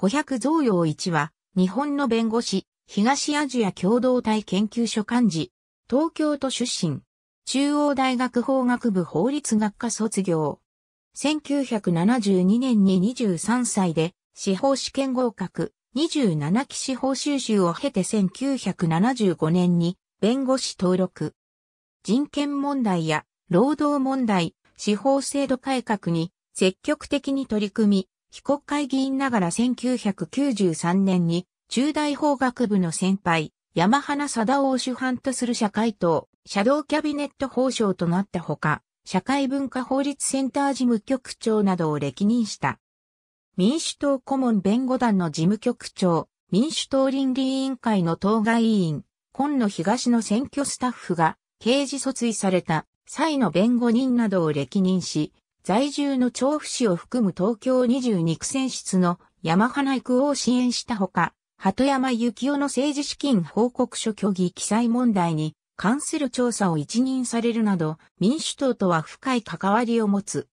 500増用1は、日本の弁護士、東アジア共同体研究所幹事、東京都出身、中央大学法学部法律学科卒業。1972年に23歳で司法試験合格、27期司法修習を経て1975年に弁護士登録。人権問題や労働問題、司法制度改革に積極的に取り組み、非国会議員ながら1993年に中大法学部の先輩、山花貞夫を主犯とする社会党、シャドーキャビネット法相となったほか、社会文化法律センター事務局長などを歴任した。民主党顧問弁護団の事務局長、民主党倫理委員会の当該委員、今野東の選挙スタッフが刑事訴追された際の弁護人などを歴任し、在住の調布市を含む東京22区選出の山花育を支援したほか、鳩山幸雄の政治資金報告書虚偽記載問題に関する調査を一任されるなど、民主党とは深い関わりを持つ。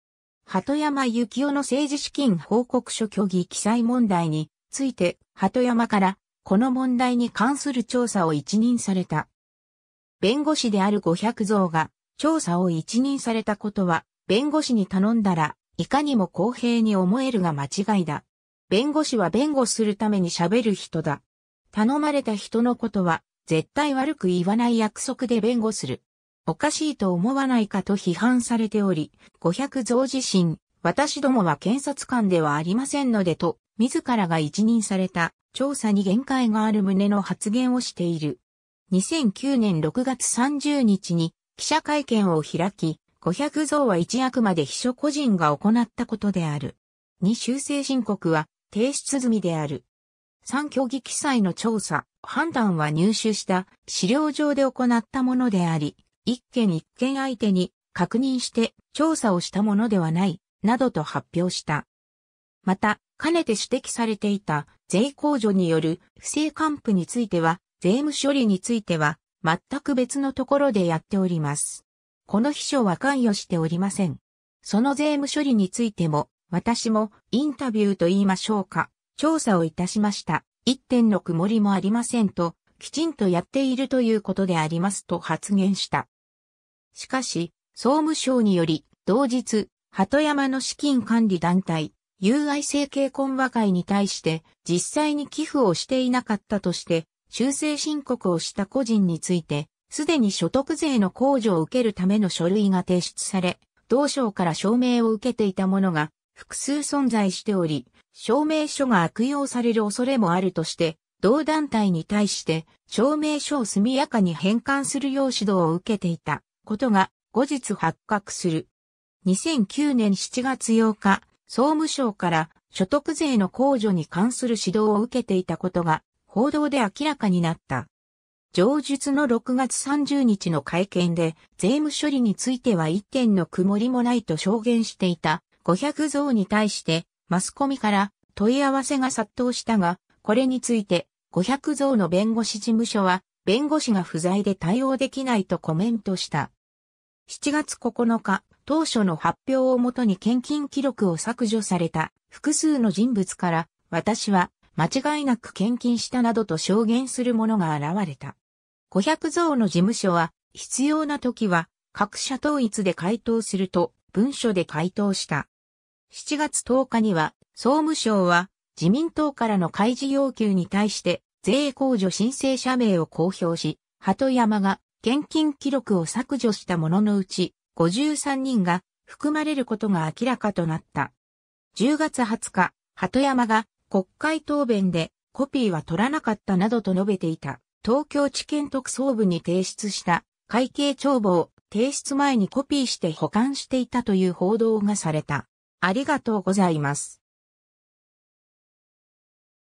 鳩山幸雄の政治資金報告書虚偽記載問題について、鳩山からこの問題に関する調査を一任された。弁護士である五百蔵が調査を一任されたことは弁護士に頼んだら、いかにも公平に思えるが間違いだ。弁護士は弁護するために喋る人だ。頼まれた人のことは、絶対悪く言わない約束で弁護する。おかしいと思わないかと批判されており、五百増自身、私どもは検察官ではありませんのでと、自らが一任された調査に限界がある旨の発言をしている。2009年6月30日に記者会見を開き、五百増は一役まで秘書個人が行ったことである。二修正申告は提出済みである。三協議記載の調査、判断は入手した資料上で行ったものであり、一件一件相手に確認して調査をしたものではない、などと発表した。また、かねて指摘されていた税控除による不正還付については、税務処理については、全く別のところでやっております。この秘書は関与しておりません。その税務処理についても、私もインタビューと言いましょうか、調査をいたしました。一点の曇りもありませんと、きちんとやっているということでありますと発言した。しかし、総務省により、同日、鳩山の資金管理団体、UI 整形懇和会に対して実際に寄付をしていなかったとして修正申告をした個人についてすでに所得税の控除を受けるための書類が提出され、同省から証明を受けていたものが複数存在しており、証明書が悪用される恐れもあるとして、同団体に対して証明書を速やかに返還するよう指導を受けていたことが後日発覚する。2009年7月8日、総務省から所得税の控除に関する指導を受けていたことが報道で明らかになった。上述の6月30日の会見で、税務処理については一点の曇りもないと証言していた500増に対して、マスコミから問い合わせが殺到したが、これについて500増の弁護士事務所は、弁護士が不在で対応できないとコメントした。7月9日、当初の発表をもとに献金記録を削除された複数の人物から、私は間違いなく献金したなどと証言する者が現れた。500増の事務所は、必要な時は、各社統一で回答すると、文書で回答した。7月10日には、総務省は、自民党からの開示要求に対して、税控除申請者名を公表し、鳩山が現金記録を削除したもののうち、53人が含まれることが明らかとなった。10月20日、鳩山が国会答弁でコピーは取らなかったなどと述べていた。東京地検特捜部に提出した会計帳簿を提出前にコピーして保管していたという報道がされた。ありがとうございます。